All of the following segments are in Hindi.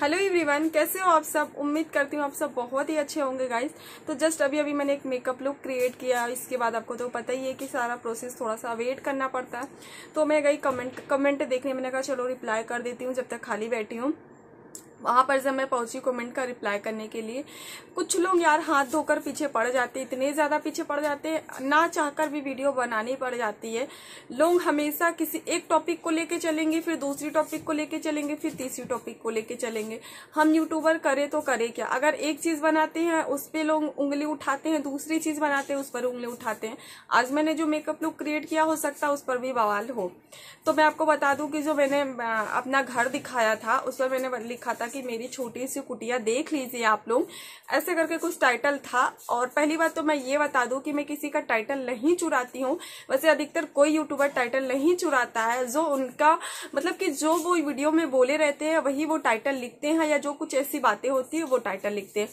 हेलो एवरीवन कैसे हो आप सब उम्मीद करती हूँ आप सब बहुत ही अच्छे होंगे गाइस तो जस्ट अभी अभी मैंने एक मेकअप लुक क्रिएट किया इसके बाद आपको तो पता ही है कि सारा प्रोसेस थोड़ा सा वेट करना पड़ता है तो मैं गई कमेंट कमेंट देखने मैंने कहा चलो रिप्लाई कर देती हूँ जब तक खाली बैठी हूँ वहाँ पर जब मैं पहुंची कमेंट का रिप्लाई करने के लिए कुछ लोग यार हाथ धोकर पीछे पड़ जाते इतने ज़्यादा पीछे पड़ जाते हैं ना चाहकर भी वीडियो बनानी पड़ जाती है लोग हमेशा किसी एक टॉपिक को लेके चलेंगे फिर दूसरी टॉपिक को लेके चलेंगे फिर तीसरी टॉपिक को लेके चलेंगे हम यूट्यूबर करें तो करें क्या अगर एक चीज़ बनाते हैं उस पर लोग उंगली उठाते हैं दूसरी चीज़ बनाते हैं उस पर उंगली उठाते हैं आज मैंने जो मेकअप लुक क्रिएट किया हो सकता है उस पर भी बवाल हो तो मैं आपको बता दूं कि जो मैंने अपना घर दिखाया था उस पर मैंने लिखा था था की मेरी छोटी सी कुटिया देख लीजिए आप लोग ऐसे करके कुछ टाइटल था और पहली बात तो मैं ये बता दूं कि मैं किसी का टाइटल नहीं चुराती हूँ वैसे अधिकतर कोई यूट्यूबर टाइटल नहीं चुराता है जो उनका मतलब कि जो वो वीडियो में बोले रहते हैं वही वो टाइटल लिखते हैं या जो कुछ ऐसी बातें होती है वो टाइटल लिखते हैं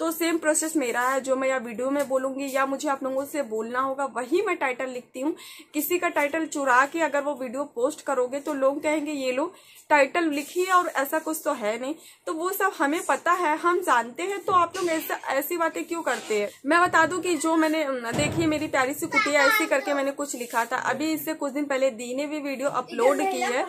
तो सेम प्रोसेस मेरा है जो मैं या वीडियो में बोलूंगी या मुझे आप लोगों से बोलना होगा वही मैं टाइटल लिखती हूँ किसी का टाइटल चुरा के अगर वो वीडियो पोस्ट करोगे तो लोग कहेंगे ये लो टाइटल लिखी और ऐसा कुछ तो है नहीं तो वो सब हमें पता है हम जानते हैं तो आप लोग ऐसा ऐसी बातें क्यों करते हैं मैं बता दूं कि जो मैंने देखिए मेरी प्यारी सी कुटिया ऐसी करके मैंने कुछ लिखा था अभी इससे कुछ दिन पहले दी ने भी वीडियो अपलोड की है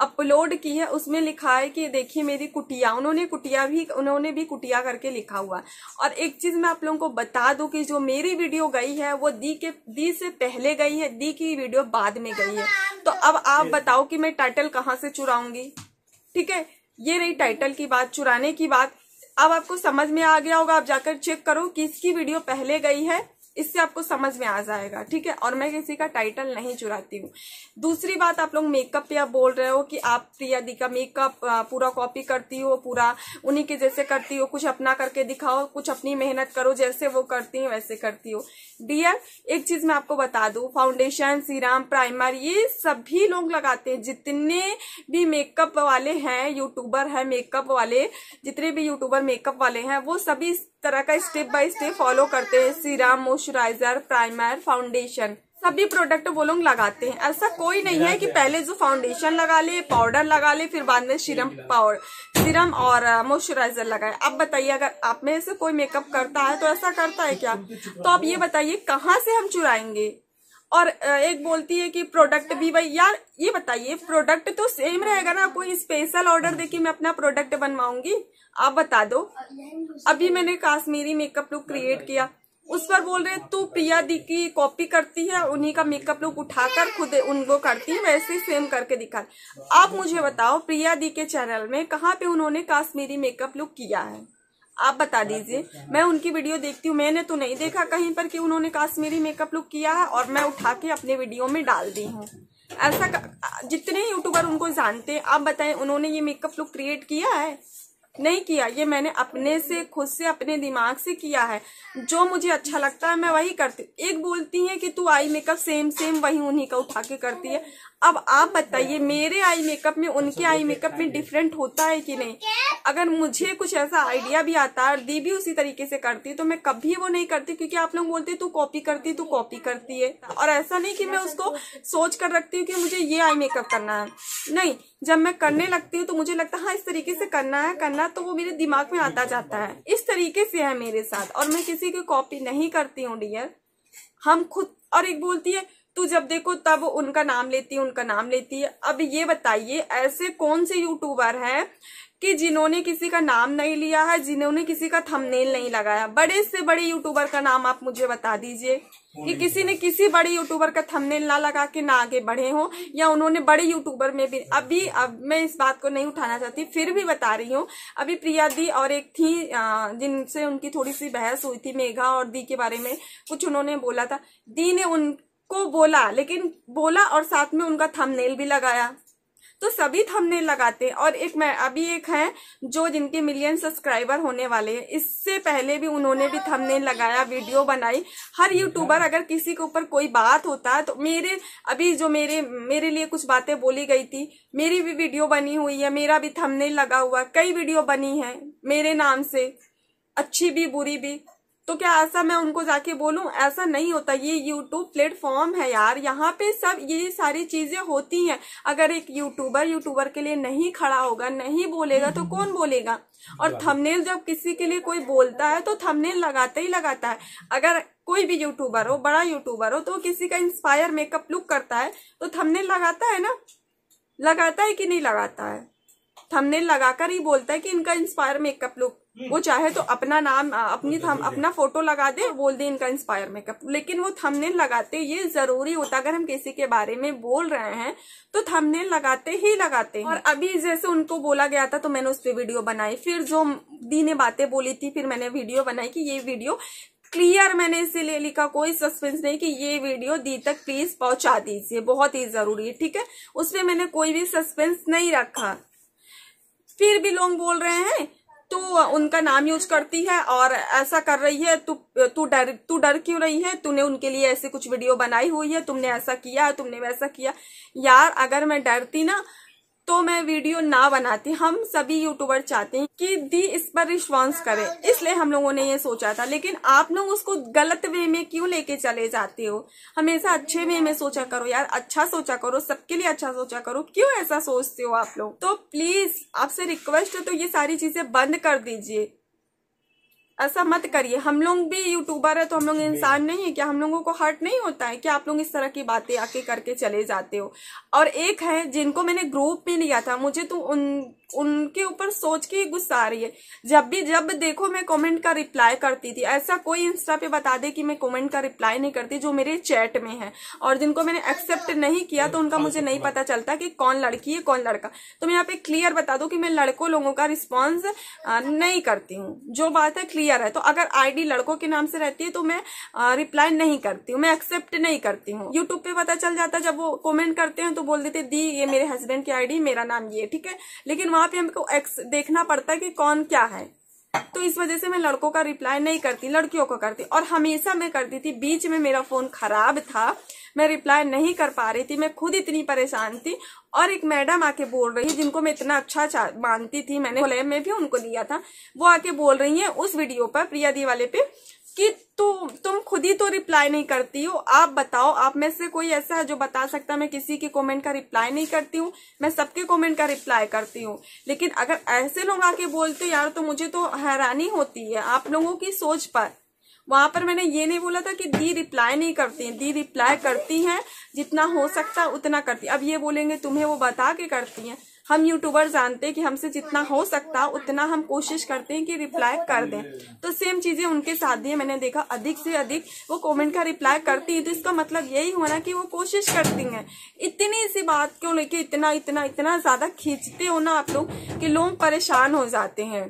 अपलोड की है उसमें लिखा है कि देखिए मेरी कुटिया उन्होंने कुटिया भी उन्होंने भी कुटिया करके लिखा हुआ और एक चीज मैं आप लोगों को बता दूं कि जो मेरी वीडियो गई है वो दी के दी से पहले गई है दी की वीडियो बाद में गई है तो अब आप बताओ कि मैं टाइटल कहाँ से चुराऊंगी ठीक है ये रही टाइटल की बात चुराने की बात अब आपको समझ में आ गया होगा आप जाकर चेक करो किसकी वीडियो पहले गई है इससे आपको समझ में आ जाएगा ठीक है और मैं किसी का टाइटल नहीं चुराती हूँ दूसरी बात आप लोग मेकअप या बोल रहे हो कि आप प्रिया दी का मेकअप पूरा कॉपी करती हो पूरा उन्हीं के जैसे करती हो कुछ अपना करके दिखाओ कुछ अपनी मेहनत करो जैसे वो करती हैं वैसे करती हो डियर एक चीज मैं आपको बता दू फाउंडेशन सीराम प्राइमर ये सभी लोग लगाते हैं जितने भी मेकअप वाले हैं यूट्यूबर है मेकअप वाले जितने भी यूट्यूबर मेकअप वाले हैं वो सभी तरह का स्टेप बाय स्टेप फॉलो करते हैं सीरम मॉइस्चराइजर प्राइमर फाउंडेशन सभी प्रोडक्ट वो लोग लगाते हैं ऐसा कोई नहीं है कि पहले जो फाउंडेशन लगा ले पाउडर लगा ले फिर बाद में सीरम पाउडर सीरम और मॉइस्चराइजर uh, लगाए अब बताइए अगर आप में से कोई मेकअप करता है तो ऐसा करता है क्या तो आप ये बताइए कहाँ से हम चुराएंगे और एक बोलती है कि प्रोडक्ट भी भाई यार ये बताइए प्रोडक्ट तो सेम रहेगा ना कोई स्पेशल ऑर्डर देके मैं अपना प्रोडक्ट बनवाऊंगी आप बता दो अभी मैंने काश्मीरी मेकअप लुक क्रिएट किया उस पर बोल रहे तू प्रिया दी की कॉपी करती है उन्हीं का मेकअप लुक उठाकर खुद उनको करती है वैसे सेम करके दिखा आप मुझे बताओ प्रिया दी के चैनल में कहाँ पे उन्होंने काश्मीरी मेकअप लुक किया है आप बता दीजिए मैं उनकी वीडियो देखती हूँ मैंने तो नहीं देखा कहीं पर कि उन्होंने काश्मीरी मेकअप लुक किया है और मैं उठा के अपने वीडियो में डाल दी हूँ ऐसा जितने यूट्यूबर उनको जानते आप बताएं उन्होंने ये मेकअप लुक क्रिएट किया है नहीं किया ये मैंने अपने से खुद से अपने दिमाग से किया है जो मुझे अच्छा लगता है मैं वही करती एक बोलती है कि तू आई मेकअप सेम सेम वही उन्हीं का उठा के करती है अब आप बताइए मेरे आई मेकअप में उनके आई मेकअप में डिफरेंट होता है कि नहीं अगर मुझे कुछ ऐसा आइडिया भी आता है दी भी उसी तरीके से करती तो मैं कभी वो नहीं करती क्योंकि आप लोग बोलते तू कॉपी करती तू कॉपी करती है और ऐसा नहीं कि मैं उसको सोच कर रखती हूँ कि मुझे ये आई मेकअप करना है नहीं जब मैं करने लगती हूँ तो मुझे लगता है हाँ इस तरीके से करना है करना तो वो मेरे दिमाग में आता जाता है इस तरीके से है मेरे साथ और मैं किसी की कॉपी नहीं करती हूँ डियर हम खुद और एक बोलती है तू जब देखो तब उनका नाम लेती है उनका नाम लेती है अब ये बताइए ऐसे कौन से यूट्यूबर हैं कि जिन्होंने किसी का नाम नहीं लिया है जिन्होंने किसी का थंबनेल नहीं लगाया बड़े से बड़े यूट्यूबर का नाम आप मुझे बता दीजिए कि किसी ने किसी बड़े यूट्यूबर का थंबनेल ना लगा के ना आगे बढ़े हो या उन्होंने बड़े यूट्यूबर में भी अभी अब मैं इस बात को नहीं उठाना चाहती फिर भी बता रही हूँ अभी प्रिया दी और एक थी जिनसे उनकी थोड़ी सी बहस हुई थी मेघा और दी के बारे में कुछ उन्होंने बोला था दी ने उन को बोला लेकिन बोला और साथ में उनका थंबनेल भी लगाया तो सभी थंबनेल लगाते हैं और एक मैं अभी एक है जो जिनके मिलियन सब्सक्राइबर होने वाले हैं इससे पहले भी उन्होंने भी थंबनेल लगाया वीडियो बनाई हर यूट्यूबर अगर किसी के ऊपर कोई बात होता है तो मेरे अभी जो मेरे मेरे लिए कुछ बातें बोली गई थी मेरी भी वीडियो बनी हुई है मेरा भी थंबनेल लगा हुआ कई वीडियो बनी है मेरे नाम से अच्छी भी बुरी भी तो क्या ऐसा मैं उनको जाके बोलूं ऐसा नहीं होता ये यूट्यूब प्लेटफॉर्म है यार यहाँ पे सब ये सारी चीजें होती हैं अगर एक यूट्यूबर यूट्यूबर के लिए नहीं खड़ा होगा नहीं बोलेगा तो कौन बोलेगा और थंबनेल जब किसी के लिए कोई बोलता है तो थंबनेल लगाता ही लगाता है अगर कोई भी यूट्यूबर हो बड़ा यूट्यूबर हो तो किसी का इंस्पायर मेकअप लुक करता है तो थमनेल लगाता है ना लगाता है कि नहीं लगाता है थमनेल लगाकर ही बोलता है कि इनका इंस्पायर मेकअप लुक हम्म। वो चाहे तो अपना नाम अपनी थम अपना फोटो लगा दे बोल दे इनका इंस्पायर मेकअप लेकिन वो थंबनेल लगाते ये जरूरी होता अगर हम किसी के बारे में बोल रहे हैं तो थंबनेल लगाते ही लगाते हैं और अभी जैसे उनको बोला गया था तो मैंने उस पर वीडियो बनाई फिर जो दी ने बातें बोली थी फिर मैंने वीडियो बनाई की ये वीडियो क्लियर मैंने इसे ले लिखा कोई सस्पेंस नहीं कि ये वीडियो दी तक प्लीज पहुंचा दीजिए बहुत ही जरूरी है ठीक है उसमें मैंने कोई भी सस्पेंस नहीं रखा फिर भी लोग बोल रहे हैं तू उनका नाम यूज करती है और ऐसा कर रही है तू तू डर तू डर क्यों रही है तूने उनके लिए ऐसी कुछ वीडियो बनाई हुई है तुमने ऐसा किया तुमने वैसा किया यार अगर मैं डरती ना तो मैं वीडियो ना बनाती हम सभी यूट्यूबर चाहते हैं कि दी इस पर रिस्पॉन्स करे इसलिए हम लोगों ने ये सोचा था लेकिन आप लोग उसको गलत वे में क्यों लेके चले जाते हो हमेशा अच्छे वे में सोचा करो यार अच्छा सोचा करो सबके लिए अच्छा सोचा करो क्यों ऐसा सोचते हो आप लोग तो प्लीज आपसे रिक्वेस्ट है तो ये सारी चीजें बंद कर दीजिए ऐसा मत करिए हम लोग भी यूट्यूबर है तो हम लोग इंसान नहीं है क्या हम लोगों को हर्ट नहीं होता है क्या आप लोग इस तरह की बातें आके करके चले जाते हो और एक है जिनको मैंने ग्रुप में लिया था मुझे तो उन उनके ऊपर सोच के ही गुस्सा आ रही है जब भी जब देखो मैं कमेंट का रिप्लाई करती थी ऐसा कोई इंस्टा पे बता दे कि मैं कमेंट का रिप्लाई नहीं करती जो मेरे चैट में है और जिनको मैंने एक्सेप्ट नहीं किया तो उनका मुझे नहीं पता चलता कि कौन लड़की है कौन लड़का तो मैं यहाँ पे क्लियर बता दू की मैं लड़कों लोगों का रिस्पॉन्स नहीं करती हूँ जो बात है क्लियर है तो अगर आईडी लड़कों के नाम से रहती है तो मैं रिप्लाई नहीं करती हूँ मैं एक्सेप्ट नहीं करती हूँ यूट्यूब पे पता चल जाता जब वो कॉमेंट करते हैं तो बोल देते दी ये मेरे हस्बैंड की आईडी मेरा नाम ये ठीक है लेकिन वहां वहां पे हमको एक्स देखना पड़ता है कि कौन क्या है तो इस वजह से मैं लड़कों का रिप्लाई नहीं करती लड़कियों को करती और हमेशा मैं करती थी बीच में मेरा फोन खराब था मैं रिप्लाई नहीं कर पा रही थी मैं खुद इतनी परेशान थी और एक मैडम आके बोल रही जिनको मैं इतना अच्छा मानती थी मैंने बोले में भी उनको दिया था वो आके बोल रही है उस वीडियो पर प्रिया दी वाले पे कि तु, तुम खुद ही तो रिप्लाई नहीं करती हो आप बताओ आप में से कोई ऐसा है जो बता सकता है मैं किसी के कमेंट का रिप्लाई नहीं करती हूँ मैं सबके कमेंट का रिप्लाई करती हूँ लेकिन अगर ऐसे लोग आके बोलते यार तो मुझे तो हैरानी होती है आप लोगों की सोच पर वहां पर मैंने ये नहीं बोला था कि दी रिप्लाई नहीं करती है दी रिप्लाई करती हैं जितना हो सकता उतना करती अब ये बोलेंगे तुम्हें वो बता के करती हैं हम यूट्यूबर जानते हैं कि हमसे जितना हो सकता उतना हम कोशिश करते हैं कि रिप्लाई कर दें तो सेम चीजें उनके साथ भी मैंने देखा अधिक से अधिक वो कमेंट का रिप्लाई करती है तो इसका मतलब यही होना कि वो कोशिश करती हैं इतनी सी बात क्यों लेके इतना इतना इतना ज्यादा खींचते हो ना आप लोग कि लोग परेशान हो जाते हैं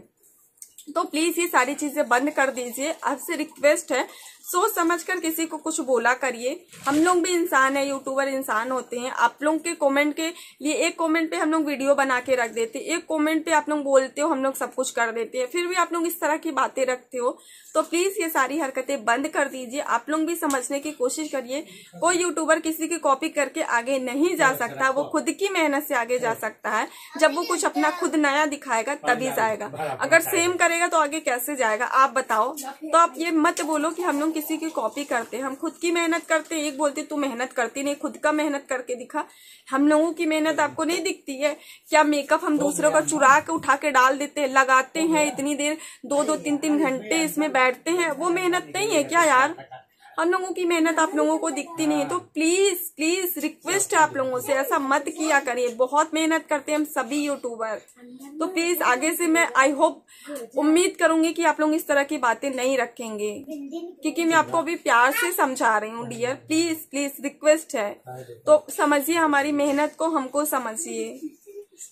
तो प्लीज ये सारी चीजें बंद कर दीजिए आपसे रिक्वेस्ट है सोच समझ कर किसी को कुछ बोला करिए हम लोग भी इंसान है यूट्यूबर इंसान होते हैं आप लोग के कमेंट के लिए एक कमेंट पे हम लोग वीडियो बना के रख देते हैं एक कमेंट पे आप लोग बोलते हो हम लोग सब कुछ कर देते हैं फिर भी आप लोग इस तरह की बातें रखते हो तो प्लीज ये सारी हरकतें बंद कर दीजिए आप लोग भी समझने की कोशिश करिए कोई यूट्यूबर किसी की कॉपी करके आगे नहीं जा अच्छा, सकता वो अच्छा। खुद की मेहनत से आगे जा अच्छा। सकता है जब वो कुछ अपना खुद नया दिखाएगा तभी जाएगा अगर सेम करेगा तो आगे कैसे जाएगा आप बताओ तो आप ये मत बोलो कि हम लोग किसी की कॉपी करते हैं हम खुद की मेहनत करते हैं एक बोलते तू मेहनत करती नहीं खुद का मेहनत करके दिखा हम लोगों की मेहनत आपको नहीं दिखती है क्या मेकअप हम दूसरों का चुरा के उठा के डाल देते हैं लगाते हैं इतनी देर दो दो तीन तीन घंटे इसमें बैठते हैं वो मेहनत नहीं है क्या यार हम लोगों की मेहनत आप लोगों को दिखती नहीं है तो प्लीज प्लीज रिक्वेस्ट है आप लोगों से ऐसा मत किया करिए बहुत मेहनत करते हैं हम सभी यूट्यूबर तो प्लीज आगे से मैं आई होप उम्मीद करूंगी कि आप लोग इस तरह की बातें नहीं रखेंगे क्योंकि मैं आपको अभी प्यार से समझा रही हूँ डियर प्लीज प्लीज रिक्वेस्ट है तो समझिए हमारी मेहनत को हमको समझिए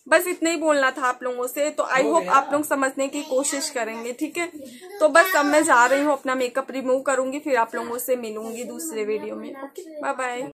बस इतना ही बोलना था आप लोगों से तो आई होप आप लोग समझने की कोशिश करेंगे ठीक है तो बस अब मैं जा रही हूँ अपना मेकअप रिमूव करूंगी फिर आप लोगों से मिलूंगी दूसरे वीडियो में ओके बाय बाय